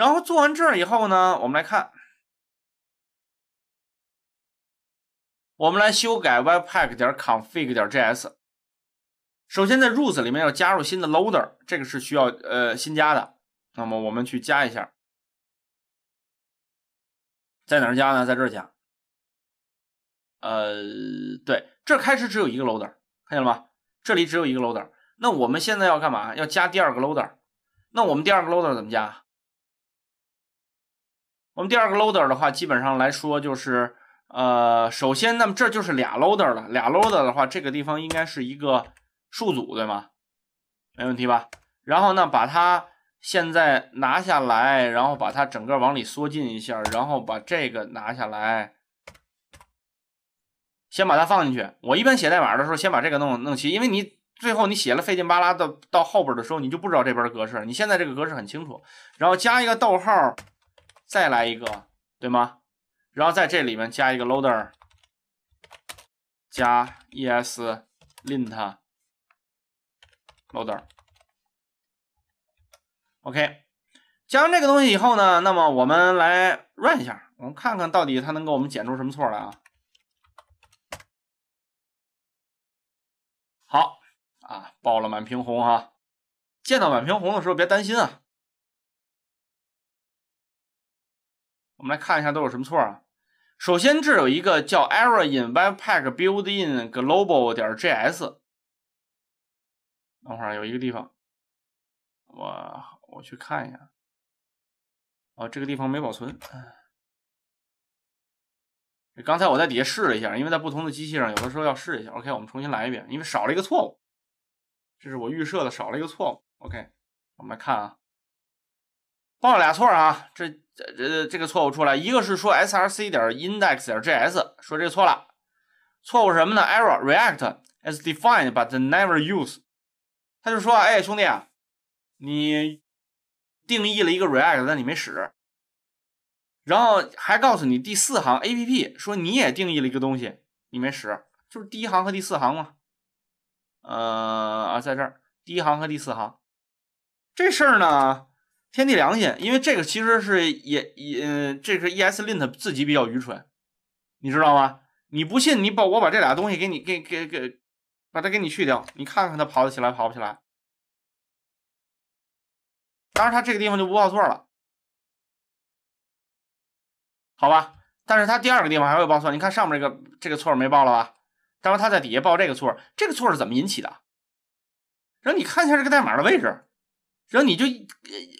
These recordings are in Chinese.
然后做完这儿以后呢，我们来看，我们来修改 webpack 点 config 点 js。首先在 routes 里面要加入新的 loader，这个是需要呃新加的。那么我们去加一下，在哪儿加呢？在这儿加。呃，对，这开始只有一个 loader，看见了吗？这里只有一个 loader。那我们现在要干嘛？要加第二个 loader。那我们第二个 loader 怎么加？我们第二个 loader 的话，基本上来说就是，呃，首先，那么这就是俩 loader 了。俩 loader 的话，这个地方应该是一个数组，对吗？没问题吧？然后呢，把它现在拿下来，然后把它整个往里缩进一下，然后把这个拿下来，先把它放进去。我一般写代码的时候，先把这个弄弄齐，因为你最后你写了费劲巴拉到到后边的时候，你就不知道这边的格式。你现在这个格式很清楚，然后加一个逗号。再来一个，对吗？然后在这里面加一个 loader，加 es lint loader。OK，加完这个东西以后呢，那么我们来 run 一下，我们看看到底它能给我们检出什么错来啊？好，啊，爆了满屏红哈，见到满屏红的时候别担心啊。我们来看一下都有什么错啊？首先，这有一个叫 error in webpack build in global 点 js。等会儿有一个地方，我我去看一下。哦，这个地方没保存。刚才我在底下试了一下，因为在不同的机器上，有的时候要试一下。OK，我们重新来一遍，因为少了一个错误。这是我预设的，少了一个错误。OK，我们来看啊，报俩错啊，这。这这个错误出来，一个是说 s r c 点 index 点 g s 说这错了，错误什么呢？error react is defined but never u s e 他就说，哎兄弟，啊，你定义了一个 react，但你没使。然后还告诉你第四行 a p p 说你也定义了一个东西，你没使，就是第一行和第四行嘛。呃，啊，在这儿第一行和第四行，这事儿呢。天地良心，因为这个其实是也也，这是 ESLint 自己比较愚蠢，你知道吗？你不信，你把我把这俩东西给你，给给给，把它给你去掉，你看看它跑得起来，跑不起来。当然，它这个地方就不报错了，好吧？但是它第二个地方还会报错，你看上面这个这个错没报了吧？但是它在底下报这个错，这个错是怎么引起的？让你看一下这个代码的位置。然后你就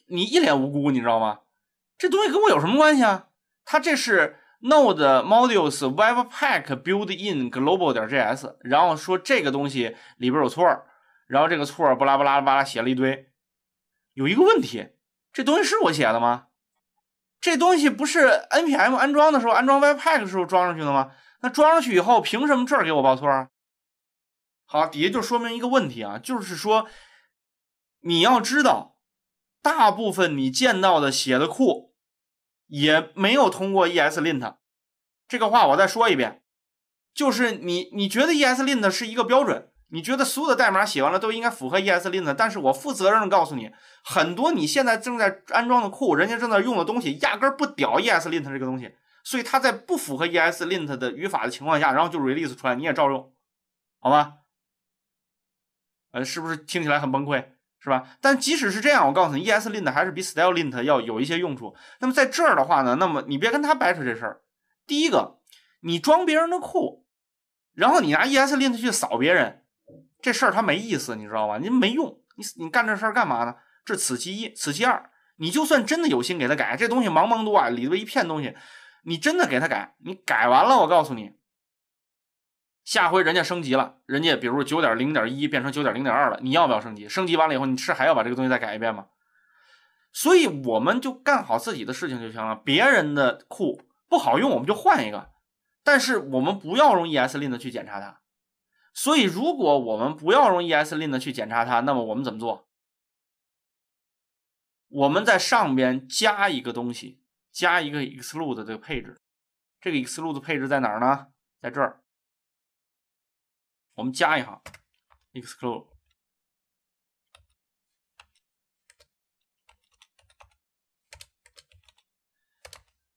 你一脸无辜，你知道吗？这东西跟我有什么关系啊？它这是 node modules webpack build in global.js，点然后说这个东西里边有错，然后这个错布拉布拉布拉写了一堆，有一个问题，这东西是我写的吗？这东西不是 npm 安装的时候安装 webpack 的时候装上去的吗？那装上去以后，凭什么这儿给我报错啊？好，底下就说明一个问题啊，就是说。你要知道，大部分你见到的写的库，也没有通过 ESlint。这个话我再说一遍，就是你你觉得 ESlint 是一个标准，你觉得所有的代码写完了都应该符合 ESlint，但是我负责任的告诉你，很多你现在正在安装的库，人家正在用的东西，压根儿不屌 ESlint 这个东西，所以它在不符合 ESlint 的语法的情况下，然后就 release 出来，你也照用，好吗？呃，是不是听起来很崩溃？是吧？但即使是这样，我告诉你，ES lint 还是比 Style lint 要有一些用处。那么在这儿的话呢，那么你别跟他掰扯这事儿。第一个，你装别人的库，然后你拿 ES lint 去扫别人，这事儿他没意思，你知道吧？你没用，你你干这事儿干嘛呢？这此其一，此其二。你就算真的有心给他改，这东西茫茫多啊，里头一片东西，你真的给他改，你改完了，我告诉你。下回人家升级了，人家比如九点零点一变成九点零点二了，你要不要升级？升级完了以后，你是还要把这个东西再改一遍吗？所以我们就干好自己的事情就行了。别人的库不好用，我们就换一个。但是我们不要用 E S Lint 去检查它。所以，如果我们不要用 E S Lint 去检查它，那么我们怎么做？我们在上边加一个东西，加一个 Exclude 的配置。这个 Exclude 的配置在哪儿呢？在这儿。我们加一行 exclude。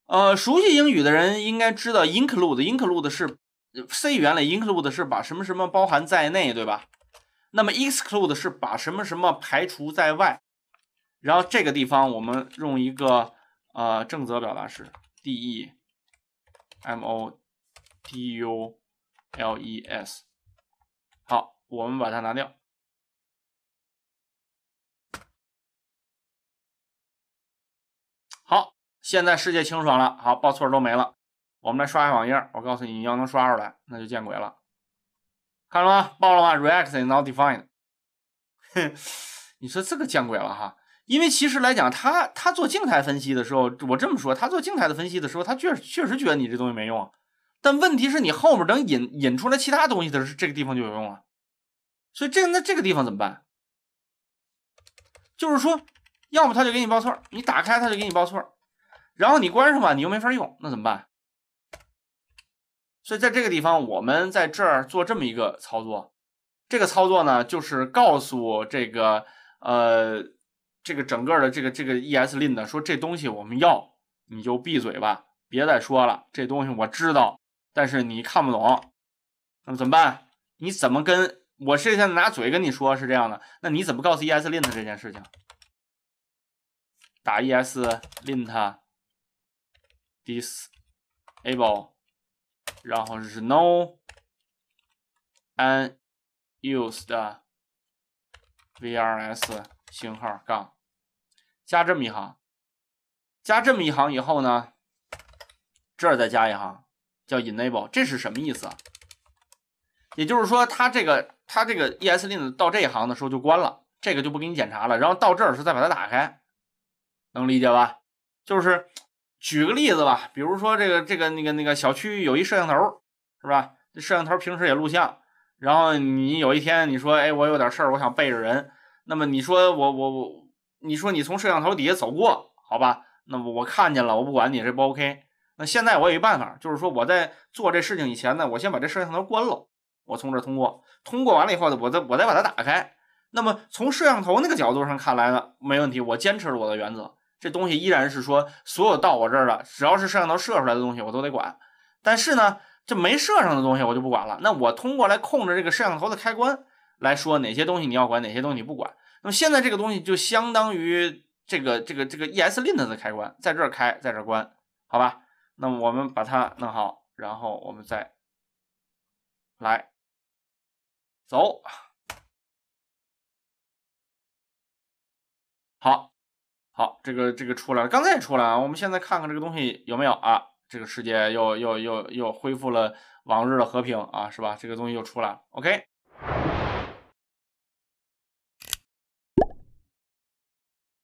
呃，熟悉英语的人应该知道 include，include 是 C 语言里 include 是把什么什么包含在内，对吧？那么 exclude 是把什么什么排除在外。然后这个地方我们用一个呃正则表达式 d e m o d u l e s。好，我们把它拿掉。好，现在世界清爽了。好，报错都没了。我们来刷下网页，我告诉你，你要能刷出来，那就见鬼了。看了吗？报了吗？React is not defined。你说这个见鬼了哈，因为其实来讲，他他做静态分析的时候，我这么说，他做静态的分析的时候，他确确实觉得你这东西没用。但问题是你后面能引引出来其他东西的是这个地方就有用啊，所以这那这个地方怎么办？就是说，要么他就给你报错，你打开他就给你报错，然后你关上吧，你又没法用，那怎么办？所以在这个地方，我们在这儿做这么一个操作，这个操作呢，就是告诉这个呃这个整个的这个这个 ESLint 说这东西我们要，你就闭嘴吧，别再说了，这东西我知道。但是你看不懂，那么怎么办？你怎么跟我现在拿嘴跟你说是这样的？那你怎么告诉 eslint 这件事情？打 eslint disable，然后是 no unused vs r 星号杠，加这么一行，加这么一行以后呢，这儿再加一行。叫 enable 这是什么意思？也就是说，它这个它这个 eslint 到这一行的时候就关了，这个就不给你检查了。然后到这儿时再把它打开，能理解吧？就是举个例子吧，比如说这个这个那个那个小区有一摄像头，是吧？这摄像头平时也录像。然后你有一天你说，哎，我有点事儿，我想背着人。那么你说我我我，你说你从摄像头底下走过，好吧？那么我看见了，我不管你，这不 ok。现在我有一办法，就是说我在做这事情以前呢，我先把这摄像头关了，我从这儿通过，通过完了以后呢，我再我再把它打开。那么从摄像头那个角度上看来呢，没问题，我坚持了我的原则，这东西依然是说，所有到我这儿的，只要是摄像头射出来的东西，我都得管。但是呢，这没摄上的东西我就不管了。那我通过来控制这个摄像头的开关，来说哪些东西你要管，哪些东西你不管。那么现在这个东西就相当于这个这个这个 E S Lint 的开关，在这儿开，在这儿关，好吧？那么我们把它弄好，然后我们再来走。好，好，这个这个出来了，刚才也出来啊。我们现在看看这个东西有没有啊？这个世界又又又又恢复了往日的和平啊，是吧？这个东西又出来了，OK。